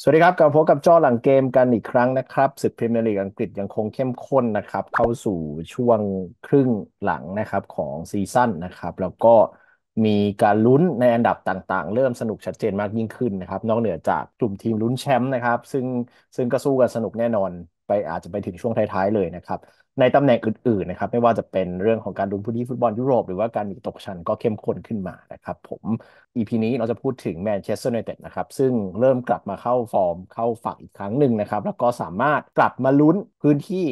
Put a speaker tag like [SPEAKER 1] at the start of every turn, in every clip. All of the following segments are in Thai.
[SPEAKER 1] สวัสดีครับกลับพบกับจอหลังเกมกันอีกครั้งนะครับ ศึกพรีเมียร์ลีกอังกฤษยังคงเข้มข้นนะครับ เข้าสู่ช่วงครึ่งหลังนะครับของซีซั่นนะครับแล้วก็มีการลุ้นในอันดับต่างๆ เริ่มสนุกชัดเจนมากยิ่งขึ้นนะครับ นอกเหนือจากกลุ่มทีมลุ้นแชมป์นะครับซึ่งซึ่งก็สู้กันสนุกแน่นอน ไปอาจจะไปถึงช่วงท้ายๆเลยนะครับในตำแหน่งอื่นๆนะครับไม่ว่าจะเป็นเรื่องของการลุ้นพื้นที่ฟุตบอลยุโรป หรือว่าการมีตกชั้นก็เข้มข้นขึ้นมานะครับผม EP นี้เราจะพูดถึงแมนเชสเตอร์ยูไนเต็ดนะครับซึ่งเริ่มกลับมาเข้าฟอร์มเข้าฝักอีกครั้งหนึ่งนะครับแล้วก็สามารถกลับมาลุ้นพื้นที่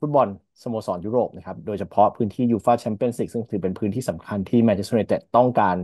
[SPEAKER 1] ฟุตบอลสโมสรยุโรปนะครับโดยเฉพาะพื้นที่ยูฟาแชมเปี้ยนส์ลีกซึ่งถือเป็นพื้นที่สำคัญที่แมนเชสเตอร์ยูไนเต็ดต้องการ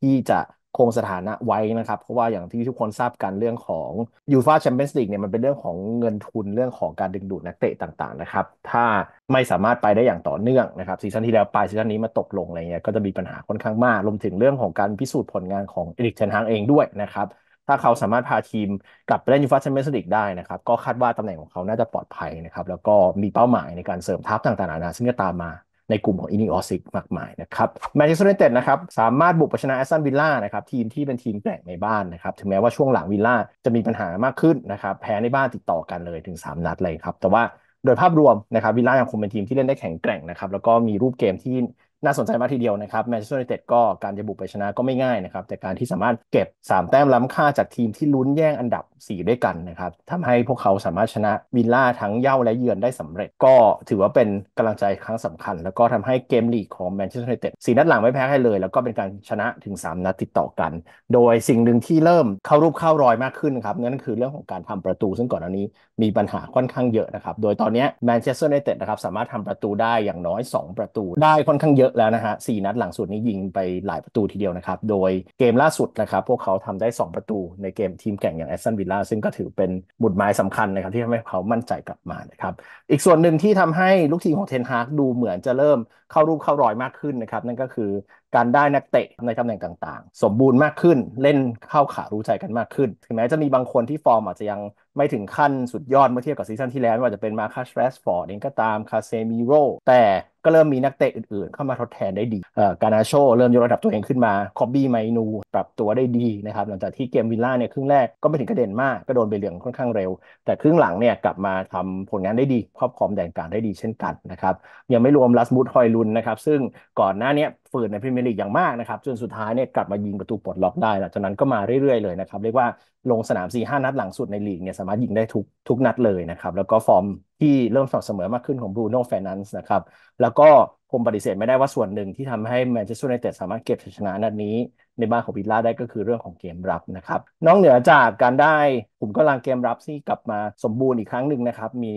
[SPEAKER 1] ที่จะคงสถานะไว้นะครับ เพราะว่าอย่างที่ทุกคนทราบกันเรื่องของยูฟาแชมเปี้ยนส์ลีกเนี่ยมันเป็นเรื่องของเงินทุนเรื่องของการดึงดูดนักเตะต่างๆ นะครับ ถ้าไม่สามารถไปได้อย่างต่อเนื่องนะครับซีซั่นที่แล้วไปซีซั่นนี้มาตกลงอะไรเงี้ยก็จะมีปัญหาค่อนข้างมากรวมถึงเรื่องของการพิสูจน์ผลงานของเอริกเทนฮังเองด้วยนะครับ ถ้าเขาสามารถพาทีมกลับไปเล่นยูฟาแชมเปี้ยนส์ลีกได้นะครับก็คาดว่าตำแหน่งของเขาน่าจะปลอดภัยนะครับแล้วก็มีเป้าหมายในการเสริมทัพต่างๆนานาซึ่งจะตามมาในกลุ่มของอินิออซิกมากมายนะครับแมนเชสเตอร์ยูไนเต็ดนะครับสามารถบุกชนะแอสตันวิลล่านะครับทีมที่เป็นทีมแกร่งในบ้านนะครับถึงแม้ว่าช่วงหลังวิลล่าจะมีปัญหามากขึ้นนะครับแพ้ในบ้านติดต่อกันเลยถึง 3 นัดเลยครับ แต่ว่าโดยภาพรวมนะครับวิลล่ายังคงเป็นทีมที่เล่นได้แข็งแกร่งนะครับแล้วก็มีรูปเกมที่น่าสนใจมากทีเดียวนะครับแมนเชสเตอร์ยูไนเต็ดก็การจะบุกไปชนะก็ไม่ง่ายนะครับ แต่การที่สามารถเก็บ 3 แต้มล้ำค่าจากทีมที่ลุ้นแย่งอันดับ 4 ด้วยกันนะครับทำให้พวกเขาสามารถชนะวิลล่าทั้งเย่าและเยือนได้สำเร็จก็ถือว่าเป็นกำลังใจครั้งสำคัญ แล้วก็ทำให้เกมลีกของแมนเชสเตอร์ยูไนเต็ดสีนัดหลังไม่แพ้ใครเลย แล้วก็เป็นการชนะถึง 3นัดติดต่อกัน โดยสิ่งหนึ่งที่เริ่มเข้ารูปเข้ารอยมากขึ้นครับนั่นคือเรื่องของการทำประตูซึ่งก่อนหน้านี้มีปัญหาค่อนข้างเยอะนะครับโดยตอนนี้แมนเชสเตอร์ยูไนเต็ดนะครับสามารถทำประตูได้อย่างน้อย 2 ประตูได้ค่อนข้างเยอะอะแล้วนะฮะสี่นัดหลังสุดนี้ยิงไปหลายประตูทีเดียวนะครับโดยเกมล่าสุดนะครับพวกเขาทำได้ 2 ประตูในเกมทีมแข่งอย่างแอสตันวิลล่าซึ่งก็ถือเป็นบุตรไม้สำคัญนะครับที่ทำให้เขามั่นใจกลับมานะครับอีกส่วนหนึ่งที่ทำให้ลูกทีมของเทนฮากดูเหมือนจะเริ่มเข้ารูปเข้ารอยมากขึ้นนะครับนั่นก็คือการได้นักเตะในตำแหน่งต่างๆ สมบูรณ์มากขึ้นเล่นเข้าขารู้ใจกันมากขึ้น ถึงแม้จะมีบางคนที่ฟอร์มอาจจะยังไม่ถึงขั้นสุดยอดเมื่อเทียบกับซีซั่นที่แล้วไม่ว่าจะเป็นมาคาสแรสฟอร์ดเองก็ตามคาเซมิโรแต่ก็เริ่มมีนักเตะอื่นๆ เข้ามาทดแทนได้ดี การาโช เริ่มยกระดับตัวเองขึ้นมา คอบบี้ไมนู ปรับตัวได้ดีนะครับ หลังจากที่เกมวิลล่าเนี่ยครึ่งแรกก็ไม่ถึงกระเด็นมาก ก็โดนใบเหลืองค่อนข้างเร็ว แต่ครึ่งหลังเนี่ยกลับมาทำผลงานได้ดีครอบครองแดนกลางได้ดีเช่นกันนะครับ ยังไม่รวมลัสมูดฮอยลุนนะครับ ซึ่งก่อนหน้านี้ฝืนในพรีเมียร์ลีกอย่างมากนะครับจนสุดท้ายเนี่ยกลับมายิงประตูปลดล็อกได้หลังจากนั้นก็มาเรื่อย ๆ เลยนะครับ เรียกว่าลงสนาม4ีหนัดหลังสุดในลีกเนี่ยสามารถยิงได้ทุกทุกนัดเลยนะครับ แล้วก็ฟอร์มที่เริ่มสอดเสมอมากขึ้นของบรูโน่เฟรนันส์นะครับ แล้วก็คงปฏิเสธไม่ได้ว่าส่วนหนึ่งที่ทำให้แมนเชสเตอร์ยูไนเต็ดสามารถเก็บชัยชนะนัดนี้ในบ้านของวิลล่าได้ก็คือเรื่องของเกมรับนะครับนอกเหนือจากการได้กลุ่มกำลังเกมรับที่กลับมาสมบูรณ์อีกครั้งหนึ่งนะครับ มี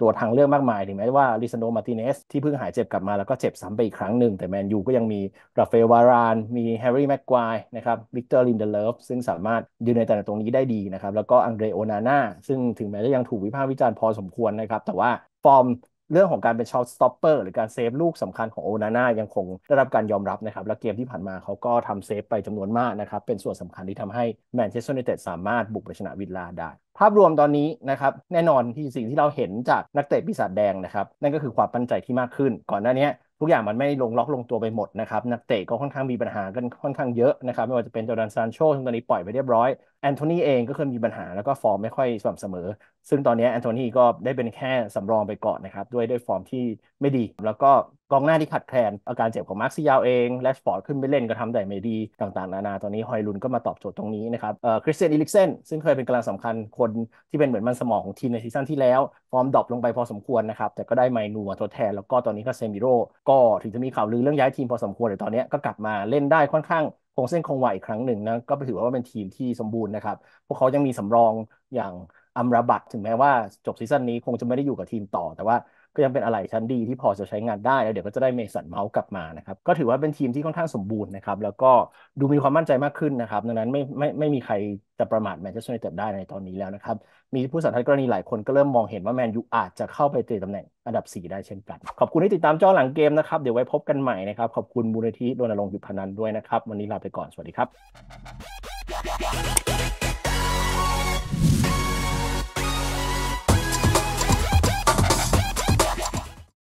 [SPEAKER 1] ตัวทางเลือกมากมายถึงแม้ว่าลิซานโดมาติเนสที่เพิ่งหายเจ็บกลับมาแล้วก็เจ็บซ้ำไปอีกครั้งหนึ่ง แต่แมนยูก็ยังมีราเฟลวาราน มีแฮร์รี่แม็กควายนะครับวิกเตอร์ลินเดเลฟซึ่งสามารถยืนในตำแหน่งตรงนี้ได้ดีนะครับแล้วก็อังเดรโอนาน่าซึ่งถึงแม้จะยังถูกวิพากษ์วิจารณ์พอสมควรนะครับแต่ว่าฟอร์มเรื่องของการเป็นช็อตสต็อปเปอร์หรือการเซฟลูกสำคัญของโอนาน่ายังคงได้รับการยอมรับนะครับ และเกมที่ผ่านมาเขาก็ทำเซฟไปจำนวนมากนะครับเป็นส่วนสำคัญที่ทำให้แมนเชสเตอร์ยูไนเต็ดสามารถบุกไปชนะวิลลาได้ ภาพรวมตอนนี้นะครับแน่นอนที่สิ่งที่เราเห็นจากนักเตะปีศาจแดงนะครับนั่นก็คือความปั้นใจที่มากขึ้น ก่อนหน้านี้ทุกอย่างมันไม่ลงล็อกลงตัวไปหมดนะครับนักเตะก็ค่อนข้างมีปัญหากันค่อนข้างเยอะนะครับไม่ว่าจะเป็นจอร์แดนซานโชซึ่งตอนนี้ปล่อยไปเรียบร้อยแอนโทนีเองก็เคยมีปัญหาแล้วก็ฟอร์มไม่ค่อยสม่ำเสมอ ซึ่งตอนนี้แอนโทนีก็ได้เป็นแค่สำรองไปก่อนนะครับ ด้วยด้วยฟอร์มที่ไม่ดี แล้วก็กองหน้าที่ขัดแคลนอาการเจ็บของมาร์คซิยาวเอง แลชฟอร์ดขึ้นไปเล่นก็ทำได้ไม่ดีต่างๆ นานา ตอนนี้ฮอยลุนก็มาตอบโจทย์ตรงนี้นะครับเอ่อคริสเตียนอิลิกเซนซึ่งเคยเป็นกำลังสำคัญคนที่เป็นเหมือนมันสมองของทีมในซีซั่นที่แล้ว ฟอร์มดรอปลงไปพอสมควรนะครับแต่ก็ได้ไมนูมาทดแทนแล้วก็ตอนนี้ก็เซมิโรก็ถึงจะมีข่าวลือเรื่องย้ายทีมพอสมควรแต่ตอนนี้ก็กลับมาเล่นได้ค่อนข้างคงเส้นคงวาอีกครั้งหนึ่งนะก็ถือว่าเป็นทีมที่สมบูรณ์นะครับพวกเขายังมีสำรองอย่างอัมราบัตถึงแม้ว่าจบซีซั่นนี้คงจะไม่ได้อยู่กับทีมต่อแต่ว่าก็ยังเป็นอะไรชั้นดีที่พอจะใช้งานได้แล้วเดี๋ยวก็จะได้เมสันเมาส์กลับมานะครับก็ถือว่าเป็นทีมที่ค่อนข้างสมบูรณ์นะครับ แล้วก็ดูมีความมั่นใจมากขึ้นนะครับดังนั้นไม่ไม่ไม่มีใครจะประมาทแมนเชสเตอร์ยูไนเต็ดได้ในตอนนี้แล้วนะครับมีผู้สัมภาษณ์กรณีหลายคนก็เริ่มมองเห็นว่าแมนยูอาจจะเข้าไปเตะตำแหน่งอันดับ 4 ได้เช่นกันขอบคุณที่ติดตามจ้อหลังเกมนะครับเดี๋ยวไว้พบกันใหม่นะครับขอบคุณมูลนิธิรณรงค์หยุดพนันด้วยนะครับวันนี้ลาไปก่อนสวัสดีครับ